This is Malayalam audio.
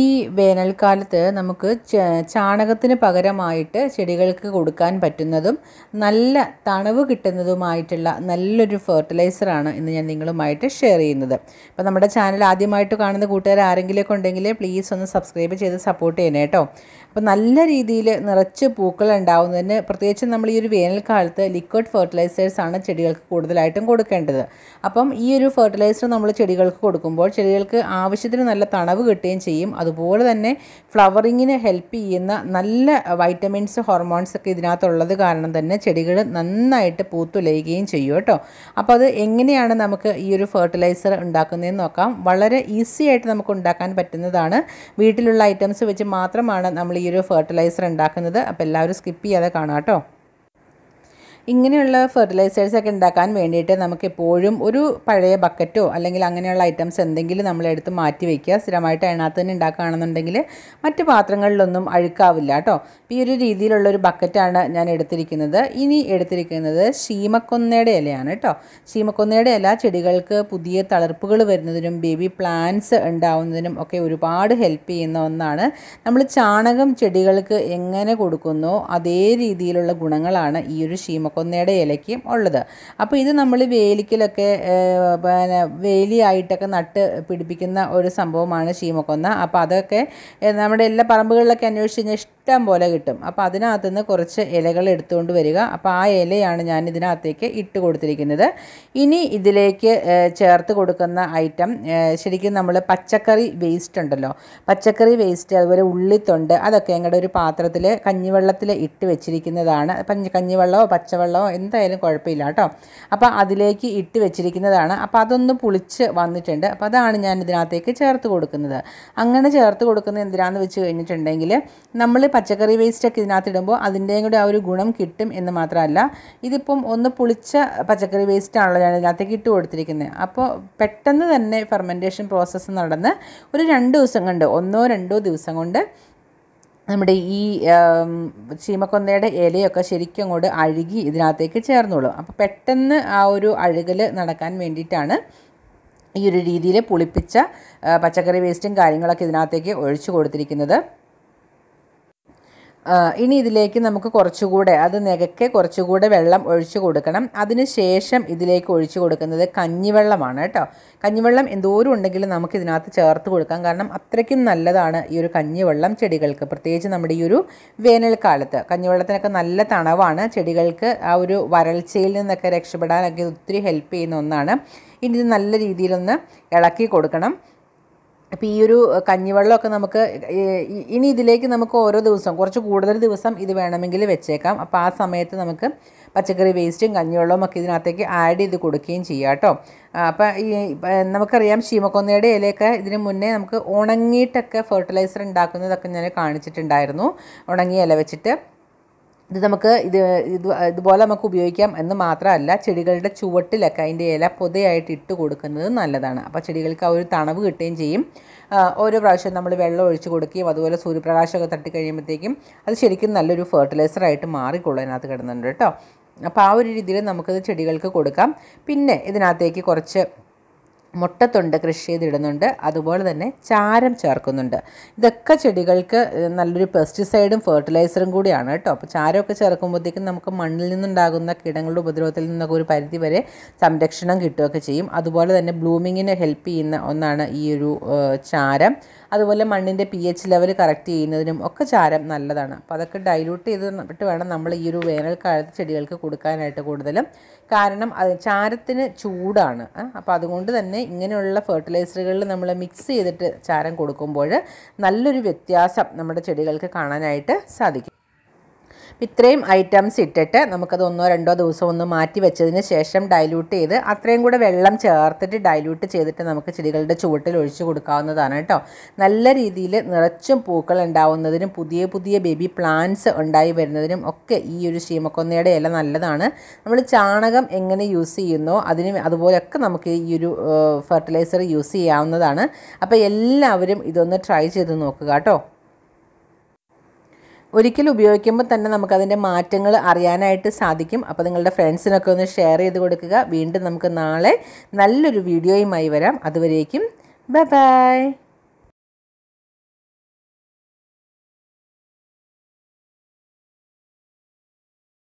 ഈ വേനൽക്കാലത്ത് നമുക്ക് ചാണകത്തിന് പകരമായിട്ട് ചെടികൾക്ക് കൊടുക്കാൻ പറ്റുന്നതും നല്ല തണവ് കിട്ടുന്നതുമായിട്ടുള്ള നല്ലൊരു ഫെർട്ടിലൈസറാണ് ഇന്ന് ഞാൻ നിങ്ങളുമായിട്ട് ഷെയർ ചെയ്യുന്നത് അപ്പോൾ നമ്മുടെ ചാനൽ ആദ്യമായിട്ട് കാണുന്ന കൂട്ടുകാർ ആരെങ്കിലുമൊക്കെ ഉണ്ടെങ്കിൽ പ്ലീസ് ഒന്ന് സബ്സ്ക്രൈബ് ചെയ്ത് സപ്പോർട്ട് ചെയ്യണേ കേട്ടോ അപ്പോൾ നല്ല രീതിയിൽ നിറച്ച് പൂക്കൾ ഉണ്ടാവുന്നതിന് പ്രത്യേകിച്ച് നമ്മൾ ഈ ഒരു വേനൽക്കാലത്ത് ലിക്വിഡ് ആണ് ചെടികൾക്ക് കൂടുതലായിട്ടും കൊടുക്കേണ്ടത് അപ്പം ഈ ഒരു ഫെർട്ടിലൈസർ നമ്മൾ ചെടികൾക്ക് കൊടുക്കുമ്പോൾ ചെടികൾക്ക് ആവശ്യത്തിന് നല്ല തണവ് കിട്ടുകയും ചെയ്യും അതുപോലെ തന്നെ ഫ്ലവറിങ്ങിന് ഹെൽപ്പ് ചെയ്യുന്ന നല്ല വൈറ്റമിൻസ് ഹോർമോൺസ് ഒക്കെ ഇതിനകത്തുള്ളത് കാരണം തന്നെ ചെടികൾ നന്നായിട്ട് പൂത്തുലയുകയും ചെയ്യും കേട്ടോ അപ്പോൾ അത് എങ്ങനെയാണ് നമുക്ക് ഈ ഒരു ഫെർട്ടിലൈസർ ഉണ്ടാക്കുന്നതെന്ന് നോക്കാം വളരെ ഈസി ആയിട്ട് നമുക്ക് ഉണ്ടാക്കാൻ പറ്റുന്നതാണ് വീട്ടിലുള്ള ഐറ്റംസ് വെച്ച് മാത്രമാണ് നമ്മൾ ഈ ഒരു ഫെർട്ടിലൈസർ ഉണ്ടാക്കുന്നത് അപ്പോൾ എല്ലാവരും സ്കിപ്പ് ചെയ്യാതെ കാണാം കേട്ടോ ഇങ്ങനെയുള്ള ഫെർട്ടിലൈസേഴ്സ് ഒക്കെ ഉണ്ടാക്കാൻ വേണ്ടിയിട്ട് നമുക്ക് എപ്പോഴും ഒരു പഴയ ബക്കറ്റോ അല്ലെങ്കിൽ അങ്ങനെയുള്ള ഐറ്റംസ് എന്തെങ്കിലും നമ്മളെടുത്ത് മാറ്റി വയ്ക്കുക സ്ഥിരമായിട്ട് അതിനകത്ത് തന്നെ ഉണ്ടാക്കുകയാണെന്നുണ്ടെങ്കിൽ മറ്റ് പാത്രങ്ങളിലൊന്നും അഴുക്കാവില്ല കേട്ടോ ഈ ഒരു രീതിയിലുള്ള ഒരു ബക്കറ്റാണ് ഞാൻ എടുത്തിരിക്കുന്നത് ഇനി എടുത്തിരിക്കുന്നത് ശീമക്കൊന്നയുടെ ഇലയാണ് കേട്ടോ ശീമക്കൊന്നയുടെ ഇല ചെടികൾക്ക് പുതിയ തളർപ്പുകൾ വരുന്നതിനും ബേബി പ്ലാന്റ്സ് ഉണ്ടാവുന്നതിനും ഒക്കെ ഒരുപാട് ഹെൽപ്പ് ചെയ്യുന്ന ഒന്നാണ് നമ്മൾ ചാണകം ചെടികൾക്ക് എങ്ങനെ കൊടുക്കുന്നോ അതേ രീതിയിലുള്ള ഗുണങ്ങളാണ് ഈ ഒരു ശീമ കൊന്നയുടെ ഇലയ്ക്കും ഉള്ളത് അപ്പോൾ ഇത് നമ്മൾ വേലിക്കലൊക്കെ പിന്നെ വേലിയായിട്ടൊക്കെ നട്ട് പിടിപ്പിക്കുന്ന ഒരു സംഭവമാണ് ശീമക്കൊന്ന അപ്പോൾ അതൊക്കെ നമ്മുടെ എല്ലാ പറമ്പുകളിലൊക്കെ അന്വേഷിച്ച് കഴിഞ്ഞാൽ ഇഷ്ടം പോലെ കിട്ടും അപ്പോൾ അതിനകത്ത് നിന്ന് കുറച്ച് ഇലകൾ എടുത്തുകൊണ്ട് വരിക അപ്പോൾ ആ ഇലയാണ് ഞാൻ ഇതിനകത്തേക്ക് ഇട്ട് കൊടുത്തിരിക്കുന്നത് ഇനി ഇതിലേക്ക് ചേർത്ത് കൊടുക്കുന്ന ഐറ്റം ശരിക്കും നമ്മൾ പച്ചക്കറി വേസ്റ്റ് ഉണ്ടല്ലോ പച്ചക്കറി വേസ്റ്റ് അതുപോലെ ഉള്ളിത്തൊണ്ട് അതൊക്കെ ഞങ്ങളുടെ ഒരു പാത്രത്തിൽ കഞ്ഞിവെള്ളത്തിൽ ഇട്ട് വെച്ചിരിക്കുന്നതാണ് കഞ്ഞിവെള്ളമോ പച്ച പച്ചവെള്ളമോ എന്തായാലും കുഴപ്പമില്ല കേട്ടോ അപ്പോൾ അതിലേക്ക് ഇട്ട് വെച്ചിരിക്കുന്നതാണ് അപ്പോൾ അതൊന്ന് പുളിച്ച് വന്നിട്ടുണ്ട് അപ്പോൾ അതാണ് ഞാൻ ഇതിനകത്തേക്ക് ചേർത്ത് കൊടുക്കുന്നത് അങ്ങനെ ചേർത്ത് കൊടുക്കുന്നത് എന്തിനാന്ന് വെച്ച് കഴിഞ്ഞിട്ടുണ്ടെങ്കിൽ നമ്മൾ പച്ചക്കറി വേസ്റ്റൊക്കെ ഇതിനകത്ത് ഇടുമ്പോൾ അതിൻ്റെയും കൂടെ ആ ഒരു ഗുണം കിട്ടും എന്ന് മാത്രമല്ല ഇതിപ്പം ഒന്ന് പുളിച്ച പച്ചക്കറി വേസ്റ്റാണല്ലോ ഞാൻ ഇതിനകത്തേക്ക് ഇട്ട് കൊടുത്തിരിക്കുന്നത് അപ്പോൾ പെട്ടെന്ന് തന്നെ ഫെർമെൻറ്റേഷൻ പ്രോസസ്സ് നടന്ന് ഒരു രണ്ട് ദിവസം കൊണ്ട് ഒന്നോ രണ്ടോ ദിവസം കൊണ്ട് നമ്മുടെ ഈ ചീമക്കൊന്നയുടെ ഇലയൊക്കെ ശരിക്കും അങ്ങോട്ട് അഴുകി ഇതിനകത്തേക്ക് ചേർന്നോളും അപ്പോൾ പെട്ടെന്ന് ആ ഒരു അഴുകൽ നടക്കാൻ വേണ്ടിയിട്ടാണ് ഈ ഒരു രീതിയിൽ പുളിപ്പിച്ച പച്ചക്കറി വേസ്റ്റും കാര്യങ്ങളൊക്കെ ഇതിനകത്തേക്ക് ഒഴിച്ചു കൊടുത്തിരിക്കുന്നത് ഇനി ഇതിലേക്ക് നമുക്ക് കുറച്ചുകൂടെ അത് നികക്കെ കുറച്ചുകൂടെ വെള്ളം ഒഴിച്ചു കൊടുക്കണം അതിനുശേഷം ഇതിലേക്ക് ഒഴിച്ചു കൊടുക്കുന്നത് കഞ്ഞിവെള്ളമാണ് കേട്ടോ കഞ്ഞിവെള്ളം എന്തോരം ഉണ്ടെങ്കിലും നമുക്ക് ഇതിനകത്ത് ചേർത്ത് കൊടുക്കാം കാരണം അത്രയ്ക്കും നല്ലതാണ് ഈ ഒരു കഞ്ഞിവെള്ളം ചെടികൾക്ക് പ്രത്യേകിച്ച് നമ്മുടെ ഈ ഒരു വേനൽക്കാലത്ത് കഞ്ഞിവെള്ളത്തിനൊക്കെ നല്ല തണവാണ് ചെടികൾക്ക് ആ ഒരു വരൾച്ചയിൽ നിന്നൊക്കെ രക്ഷപ്പെടാനൊക്കെ ഒത്തിരി ഹെൽപ്പ് ചെയ്യുന്ന ഒന്നാണ് ഇനി ഇത് നല്ല രീതിയിലൊന്ന് ഇളക്കി കൊടുക്കണം അപ്പോൾ ഈ ഒരു കഞ്ഞിവെള്ളമൊക്കെ നമുക്ക് ഇനി ഇതിലേക്ക് നമുക്ക് ഓരോ ദിവസം കുറച്ച് കൂടുതൽ ദിവസം ഇത് വേണമെങ്കിൽ വെച്ചേക്കാം അപ്പോൾ ആ സമയത്ത് നമുക്ക് പച്ചക്കറി വേസ്റ്റും കഞ്ഞിവെള്ളവും ഒക്കെ ഇതിനകത്തേക്ക് ആഡ് ചെയ്ത് കൊടുക്കുകയും ചെയ്യാം കേട്ടോ അപ്പോൾ ഈ നമുക്കറിയാം ശീമക്കൊന്നയുടെ ഇലയൊക്കെ ഇതിന് മുന്നേ നമുക്ക് ഉണങ്ങിയിട്ടൊക്കെ ഫെർട്ടിലൈസർ ഉണ്ടാക്കുന്നതൊക്കെ ഞാൻ കാണിച്ചിട്ടുണ്ടായിരുന്നു ഉണങ്ങിയ ഇല വെച്ചിട്ട് ഇത് നമുക്ക് ഇത് ഇത് ഇതുപോലെ നമുക്ക് ഉപയോഗിക്കാം എന്ന് മാത്രമല്ല ചെടികളുടെ ചുവട്ടിലൊക്കെ അതിൻ്റെ ഇല പൊതയായിട്ട് ഇട്ട് കൊടുക്കുന്നത് നല്ലതാണ് അപ്പോൾ ചെടികൾക്ക് ആ ഒരു തണവ് കിട്ടുകയും ചെയ്യും ഓരോ പ്രാവശ്യം നമ്മൾ വെള്ളം ഒഴിച്ച് കൊടുക്കുകയും അതുപോലെ സൂര്യപ്രകാശമൊക്കെ തട്ടി കഴിയുമ്പോഴത്തേക്കും അത് ശരിക്കും നല്ലൊരു ഫെർട്ടിലൈസറായിട്ട് മാറിക്കൊള്ളും അതിനകത്ത് കിടന്നുണ്ട് കേട്ടോ അപ്പോൾ ആ ഒരു രീതിയിൽ നമുക്കത് ചെടികൾക്ക് കൊടുക്കാം പിന്നെ ഇതിനകത്തേക്ക് കുറച്ച് മുട്ടത്തുണ്ട് കൃഷി ചെയ്തിടുന്നുണ്ട് അതുപോലെ തന്നെ ചാരം ചേർക്കുന്നുണ്ട് ഇതൊക്കെ ചെടികൾക്ക് നല്ലൊരു പെസ്റ്റിസൈഡും ഫെർട്ടിലൈസറും കൂടിയാണ് കേട്ടോ അപ്പോൾ ചാരമൊക്കെ ചേർക്കുമ്പോഴത്തേക്കും നമുക്ക് മണ്ണിൽ നിന്നുണ്ടാകുന്ന കീടങ്ങളുടെ ഉപദ്രവത്തിൽ നിന്നൊക്കെ ഒരു പരിധി വരെ സംരക്ഷണം കിട്ടുകയൊക്കെ ചെയ്യും അതുപോലെ തന്നെ ബ്ലൂമിങ്ങിനെ ഹെൽപ്പ് ചെയ്യുന്ന ഒന്നാണ് ഈ ഒരു ചാരം അതുപോലെ മണ്ണിൻ്റെ പി എച്ച് ലെവൽ കറക്റ്റ് ചെയ്യുന്നതിനും ഒക്കെ ചാരം നല്ലതാണ് അപ്പോൾ അതൊക്കെ ഡൈലൂട്ട് ചെയ്തിട്ട് വേണം നമ്മൾ ഈ ഒരു വേനൽക്കാലത്ത് ചെടികൾക്ക് കൊടുക്കാനായിട്ട് കൂടുതലും കാരണം അത് ചാരത്തിന് ചൂടാണ് അപ്പോൾ അതുകൊണ്ട് തന്നെ ഇങ്ങനെയുള്ള ഫെർട്ടിലൈസറുകളിൽ നമ്മൾ മിക്സ് ചെയ്തിട്ട് ചാരം കൊടുക്കുമ്പോൾ നല്ലൊരു വ്യത്യാസം നമ്മുടെ ചെടികൾക്ക് കാണാനായിട്ട് സാധിക്കും ഇത്രയും ഐറ്റംസ് ഇട്ടിട്ട് നമുക്കത് ഒന്നോ രണ്ടോ ദിവസം ഒന്ന് മാറ്റി വെച്ചതിന് ശേഷം ഡൈല്യൂട്ട് ചെയ്ത് അത്രയും കൂടെ വെള്ളം ചേർത്തിട്ട് ഡൈല്യൂട്ട് ചെയ്തിട്ട് നമുക്ക് ചെടികളുടെ ചുവട്ടിൽ ഒഴിച്ചു കൊടുക്കാവുന്നതാണ് കേട്ടോ നല്ല രീതിയിൽ നിറച്ചും പൂക്കൾ ഉണ്ടാവുന്നതിനും പുതിയ പുതിയ ബേബി പ്ലാന്റ്സ് ഉണ്ടായി വരുന്നതിനും ഒക്കെ ഈ ഒരു ശീമക്കൊന്നയുടെ ഇല നല്ലതാണ് നമ്മൾ ചാണകം എങ്ങനെ യൂസ് ചെയ്യുന്നോ അതിന് അതുപോലെയൊക്കെ നമുക്ക് ഈ ഒരു ഫെർട്ടിലൈസർ യൂസ് ചെയ്യാവുന്നതാണ് അപ്പോൾ എല്ലാവരും ഇതൊന്ന് ട്രൈ ചെയ്ത് നോക്കുക കേട്ടോ ഒരിക്കൽ ഉപയോഗിക്കുമ്പോൾ തന്നെ നമുക്കതിൻ്റെ മാറ്റങ്ങൾ അറിയാനായിട്ട് സാധിക്കും അപ്പോൾ നിങ്ങളുടെ ഫ്രണ്ട്സിനൊക്കെ ഒന്ന് ഷെയർ ചെയ്ത് കൊടുക്കുക വീണ്ടും നമുക്ക് നാളെ നല്ലൊരു വീഡിയോയുമായി വരാം അതുവരേക്കും ബൈ ബൈ